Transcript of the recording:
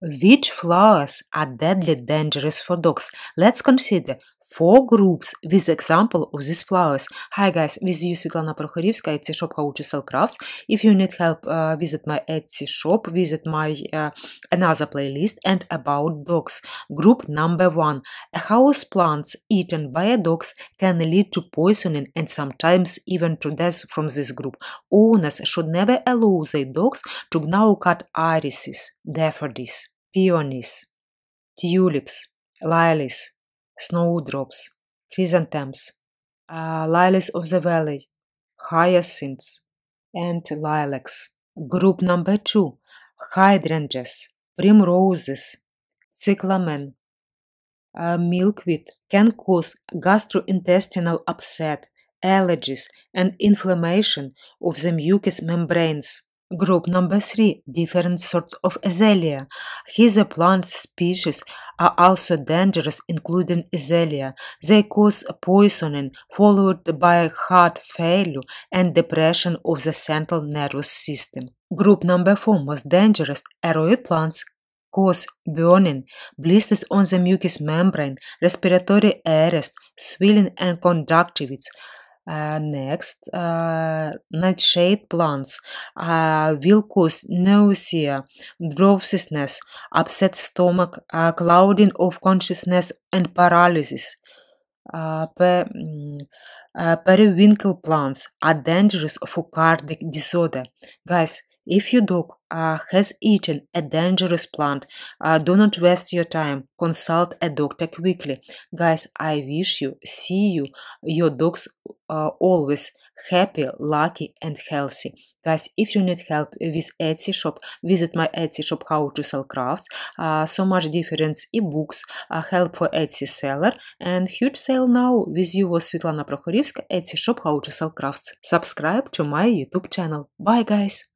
Which flowers are deadly dangerous for dogs? Let's consider four groups with example of these flowers. Hi guys, with you Svetlana Prokhorivska, Etsy shop How to Sell Crafts. If you need help, uh, visit my Etsy shop, visit my uh, another playlist and about dogs. Group number one. House plants eaten by dogs can lead to poisoning and sometimes even to death from this group. Owners should never allow their dogs to gnaw cut irises, this peonies, tulips, lilies, snowdrops, chrysanthemums, uh, lilies of the valley, hyacinths, and lilacs. Group number two hydrangeas, primroses, cyclamen. Uh, milkweed can cause gastrointestinal upset, allergies, and inflammation of the mucous membranes. Group number 3 Different sorts of azalea. Here the plant species are also dangerous, including azalea. They cause poisoning, followed by heart failure and depression of the central nervous system. Group number 4 Most dangerous aroid plants cause burning, blisters on the mucous membrane, respiratory arrest, swelling, and conjunctivitis. Uh, next, uh, nightshade plants uh, will cause nausea, drowsiness, upset stomach, clouding of consciousness, and paralysis. Per periwinkle plants are dangerous for cardiac disorder. Guys, if your dog uh, has eaten a dangerous plant, uh, do not waste your time. Consult a doctor quickly. Guys, I wish you, see you, your dog's uh, always happy, lucky, and healthy. Guys, if you need help with Etsy shop, visit my Etsy shop How to Sell Crafts. Uh, so much difference ebooks, uh, help for Etsy seller, and huge sale now. With you was Svetlana Prokhorivska, Etsy shop How to Sell Crafts. Subscribe to my YouTube channel. Bye, guys!